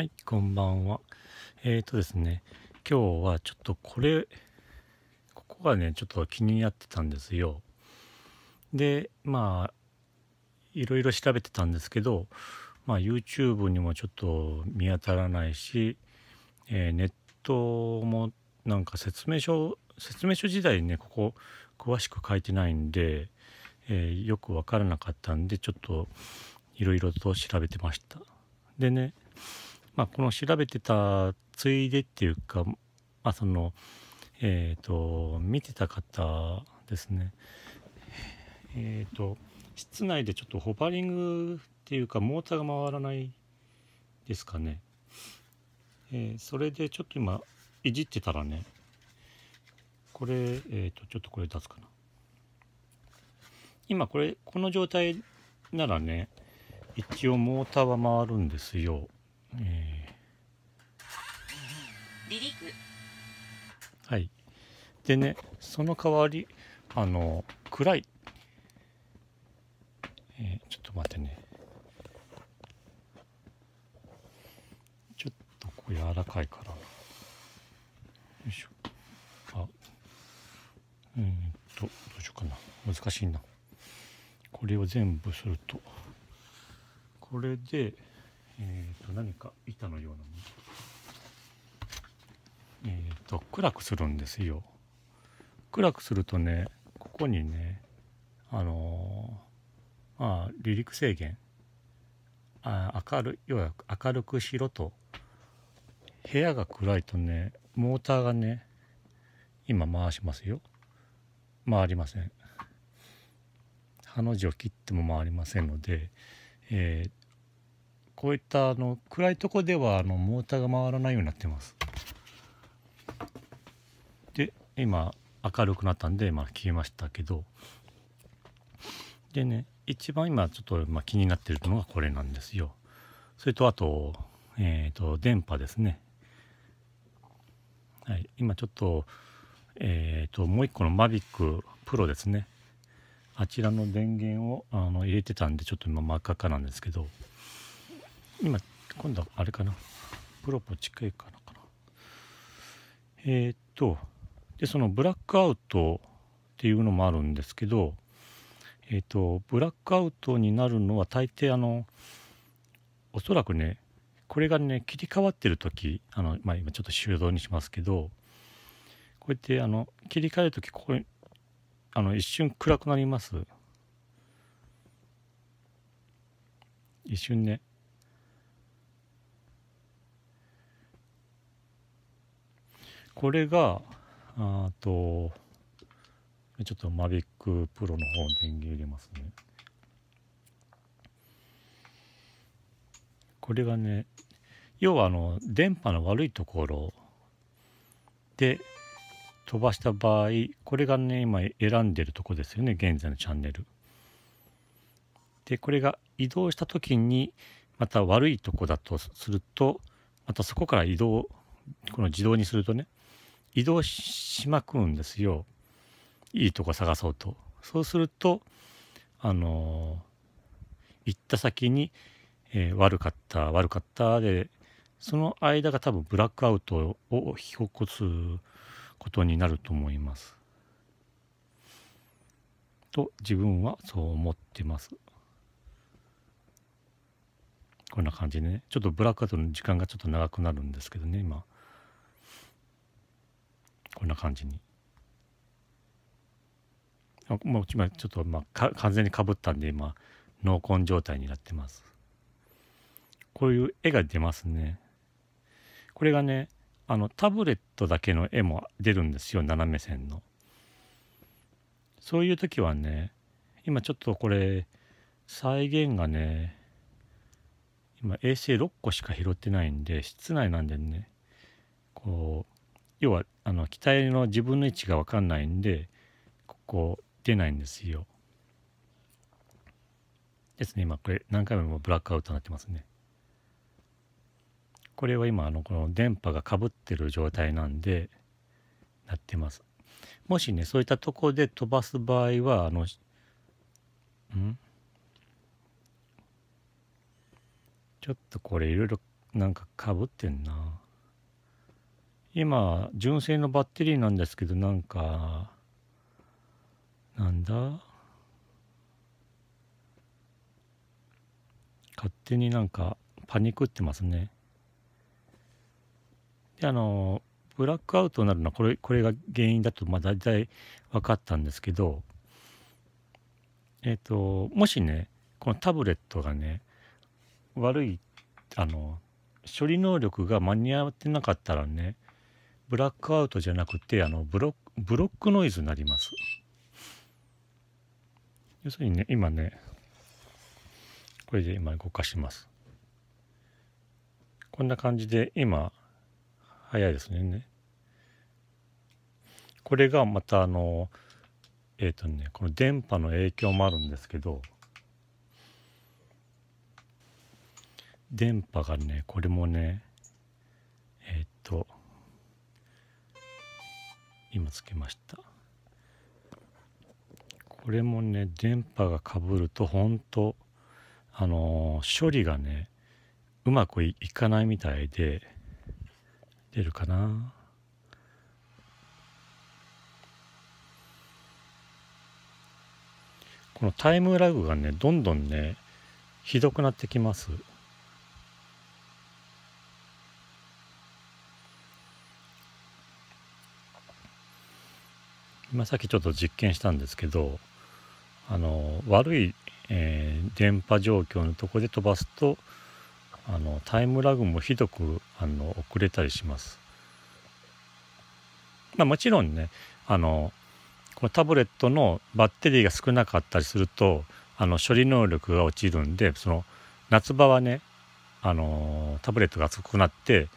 はい、こんばんは。えっ、ー、とですね、今日はちょっとこれ、ここがね、ちょっと気になってたんですよ。で、まあ、いろいろ調べてたんですけど、まあ、YouTube にもちょっと見当たらないし、えー、ネットもなんか説明書、説明書時代にね、ここ詳しく書いてないんで、えー、よくわからなかったんで、ちょっといろいろと調べてました。でね、まあ、この調べてたついでっていうか、まあ、そのえっ、ー、と見てた方ですねえっ、ー、と室内でちょっとホバリングっていうかモーターが回らないですかね、えー、それでちょっと今いじってたらねこれえっ、とちょっとこれ出すかな今これこの状態ならね一応モーターは回るんですよえー、はいでねその代わりあの暗い、えー、ちょっと待ってねちょっとこう柔らかいからよいしょあうんとどうしようかな難しいなこれを全部するとこれでえっ、ー、と何か板のようなものえっ、ー、と暗くするんですよ暗くするとねここにねあのー、まあ離陸制限あ明るいわゆる明るくしろと部屋が暗いとねモーターがね今回しますよ回りませんハの字を切っても回りませんので、えー、こういったあの暗いとこではあのモーターが回らないようになってますで今明るくなったんで、まあ、消えましたけどでね一番今ちょっと、まあ、気になってるのがこれなんですよそれとあとえっ、ー、と電波ですねはい今ちょっとえっ、ー、ともう一個の Mavic Pro ですねあちらの電源をあの入れてたんでちょっと今真っ赤っかなんですけど今今度はあれかなプロポ近いかなかなえー、っとでそのブラックアウトっていうのもあるんですけどえー、っとブラックアウトになるのは大抵あのおそらくねこれがね切り替わってる時あの、まあ、今ちょっと手動にしますけどこうやってあの切り替える時ここにあの一瞬暗くなります一瞬ねこれがあとちょっとマビックプロの方電源入れますねこれがね要はあの電波の悪いところで飛ばした場合これがね今選んでるとこですよね現在のチャンネルでこれが移動した時にまた悪いとこだとするとまたそこから移動この自動にするとね移動しまくんですよいいとこ探そうとそうするとあの行った先に、えー、悪かった悪かったでその間が多分ブラックアウトを引き起こすことになると思います。と自分はそう思ってます。こんな感じでねちょっとブラックアウトの時間がちょっと長くなるんですけどね今感じにあまあ今ちょっとまあ完全にかぶったんで今濃紺状態になってますこういう絵が出ますねこれがねあのタブレットだけの絵も出るんですよ斜め線のそういう時はね今ちょっとこれ再現がね今衛星6個しか拾ってないんで室内なんでねこう要はあの機体の自分の位置が分かんないんでここ出ないんですよ。ですね今これ何回もブラックアウトになってますね。これは今あのこの電波がかぶってる状態なんでなってます。もしねそういったとこで飛ばす場合はあのんちょっとこれいろいろなんかかぶってんな。今純正のバッテリーなんですけどなんかなんだ勝手になんかパニクってますねであのブラックアウトになるのはこれこれが原因だとまあ大体分かったんですけどえっ、ー、ともしねこのタブレットがね悪いあの処理能力が間に合ってなかったらねブラックアウトじゃなくてあのブロブロックノイズになります要するにね今ねこれで今動かしますこんな感じで今早いですねこれがまたあのえっ、ー、とねこの電波の影響もあるんですけど電波がねこれもねえっ、ー、と今つけましたこれもね電波がかぶると本当あのー、処理がねうまくいかないみたいで出るかなこのタイムラグがねどんどんねひどくなってきます今さっきちょっと実験したんですけどあの悪い、えー、電波状況のとこで飛ばすとあのタイムラグもひどくあの遅れたりします。まあ、もちろんねあのこのタブレットのバッテリーが少なかったりするとあの処理能力が落ちるんでその夏場はねあのタブレットが熱くなって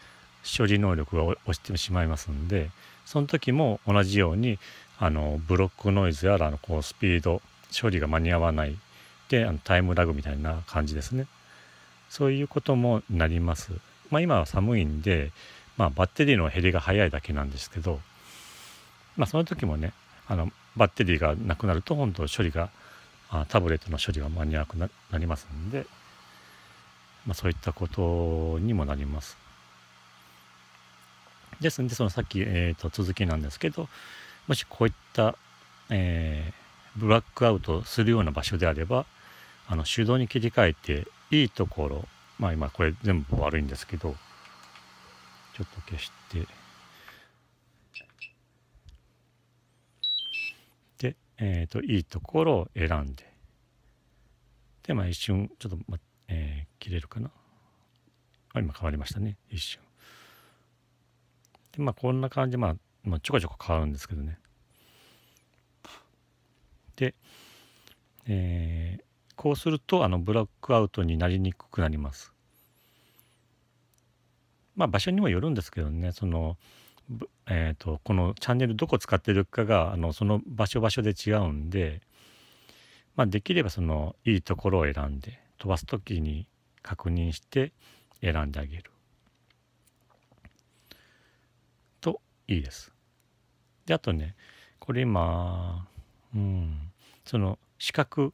処理能力が落ちてしまいますんでその時も同じようにあのブロックノイズやらのこうスピード処理が間に合わないであのタイムラグみたいな感じですねそういうこともなります、まあ、今は寒いんで、まあ、バッテリーの減りが早いだけなんですけど、まあ、その時もねあのバッテリーがなくなると本当処理があタブレットの処理が間に合わなくなりますんで、まあ、そういったことにもなりますですんでそのさっき、えー、と続きなんですけどもしこういった、えー、ブラックアウトするような場所であればあの手動に切り替えていいところまあ今これ全部悪いんですけどちょっと消してで、えーと、といいところを選んででまあ一瞬ちょっと、まえー、切れるかなあ今変わりましたね一瞬でまあこんな感じまあまあ、ちょこちょこ変わるんですけどね。で、えー、こうするとあのブラックアウトになりにくくなります。まあ場所にもよるんですけどねその、えーと、このチャンネルどこ使ってるかがあのその場所場所で違うんで、まあ、できればそのいいところを選んで飛ばす時に確認して選んであげるといいです。であとねこれ今うんその四角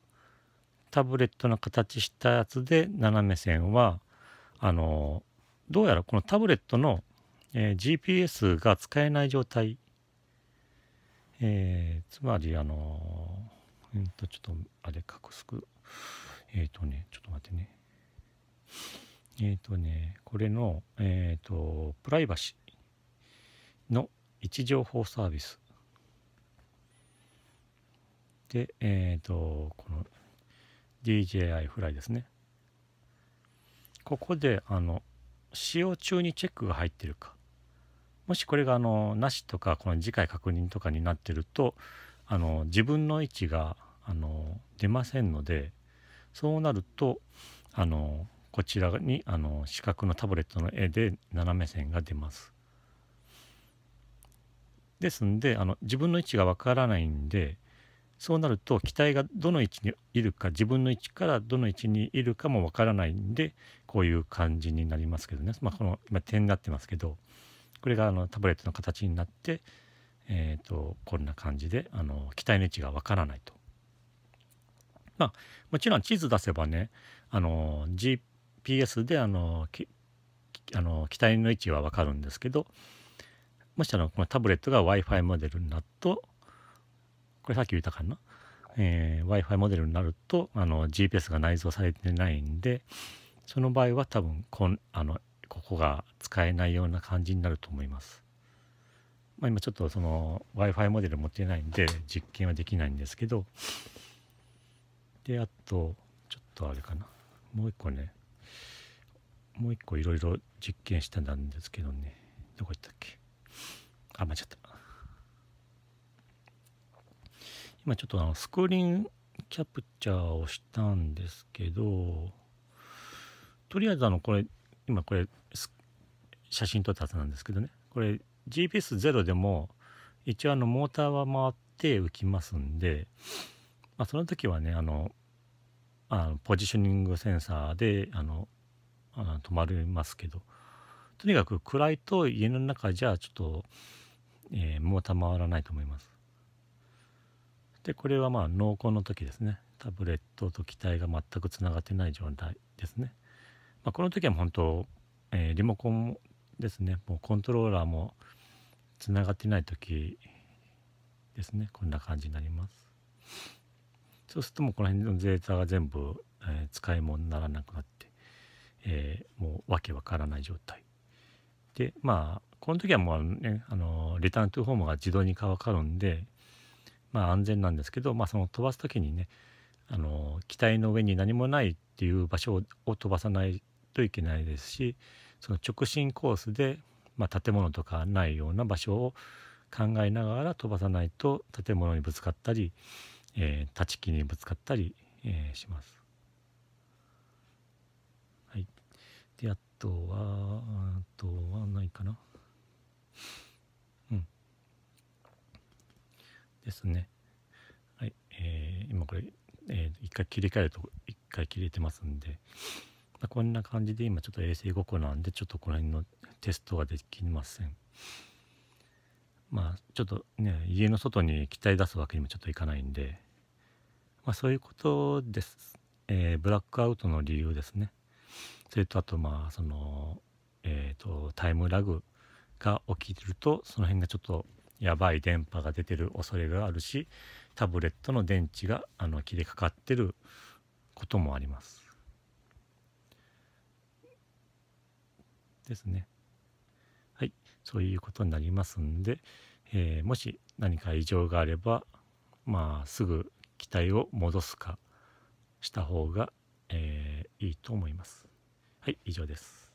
タブレットの形したやつで斜め線はあのどうやらこのタブレットの、えー、GPS が使えない状態、えー、つまりあのうんとちょっとあれ隠すくえっ、ー、とねちょっと待ってねえっ、ー、とねこれのえっ、ー、とプライバシーの位置情報サービスで、えっ、ー、と、この DJI フライですね。ここで、あの、使用中にチェックが入ってるか。もしこれが、あの、なしとか、この次回確認とかになってると、あの、自分の位置が、あの、出ませんので、そうなると、あの、こちらに、あの、四角のタブレットの絵で斜め線が出ます。ですんであの自分の位置がわからないんでそうなると機体がどの位置にいるか自分の位置からどの位置にいるかもわからないんでこういう感じになりますけどね、まあ、この今点になってますけどこれがあのタブレットの形になって、えーと、こんな感じであの機体の位置がわからないと。まあ、もちろん地図出せばねあの GPS であのあの機体の位置はわかるんですけどもしあのこのタブレットが Wi-Fi モデルになると、これさっき言ったかな、えー、Wi-Fi モデルになるとあの GPS が内蔵されてないんで、その場合は多分こんあのここが使えないような感じになると思います。まあ、今ちょっとその Wi-Fi モデル持ってないんで実験はできないんですけど、で、あと、ちょっとあれかな。もう一個ね、もう一個いろいろ実験してたんですけどね、どこ行ったっけ間違った。今ちょっとあのスクリーンキャプチャーをしたんですけど、とりあえずあのこれ、今これ写真撮ったはずなんですけどね、これ GPS0 でも一応あのモーターは回って浮きますんで、まあ、その時はねあのあのポジショニングセンサーであのあの止まりますけどとにかく暗いと家の中じゃちょっとえー、もうたまらないと思いますでこれはまあ濃厚の時ですねタブレットと機体が全くつながってない状態ですね、まあ、この時は本当、えー、リモコンですねもうコントローラーもつながってない時ですねこんな感じになりますそうするともうこの辺のデータが全部、えー、使い物にならなくなって、えー、もうわけわからない状態でまあこの時はもうね、あのー、リターントゥーホームが自動に乾かるんで、まあ安全なんですけど、まあその飛ばす時にね、あのー、機体の上に何もないっていう場所を飛ばさないといけないですし、その直進コースで、まあ、建物とかないような場所を考えながら飛ばさないと建物にぶつかったり、えー、立ち木にぶつかったり、えー、します。はい、であとはあとはないかな。うん。ですね。はい。えー、今これ、えー、一回切り替えると、一回切れてますんで、まあ、こんな感じで今ちょっと衛星5個なんで、ちょっとこの辺のテストができません。まあ、ちょっとね、家の外に機体出すわけにもちょっといかないんで、まあ、そういうことです。えー、ブラックアウトの理由ですね。それとあとまあそのえっ、ー、とタイムラグが起きるとその辺がちょっとやばい電波が出てる恐れがあるしタブレットの電池があの切れかかってることもあります。ですね。はい、そういうことになりますんで、えー、もし何か異常があれば、まあ、すぐ機体を戻すかした方が、えー、いいと思います。はい、以上です。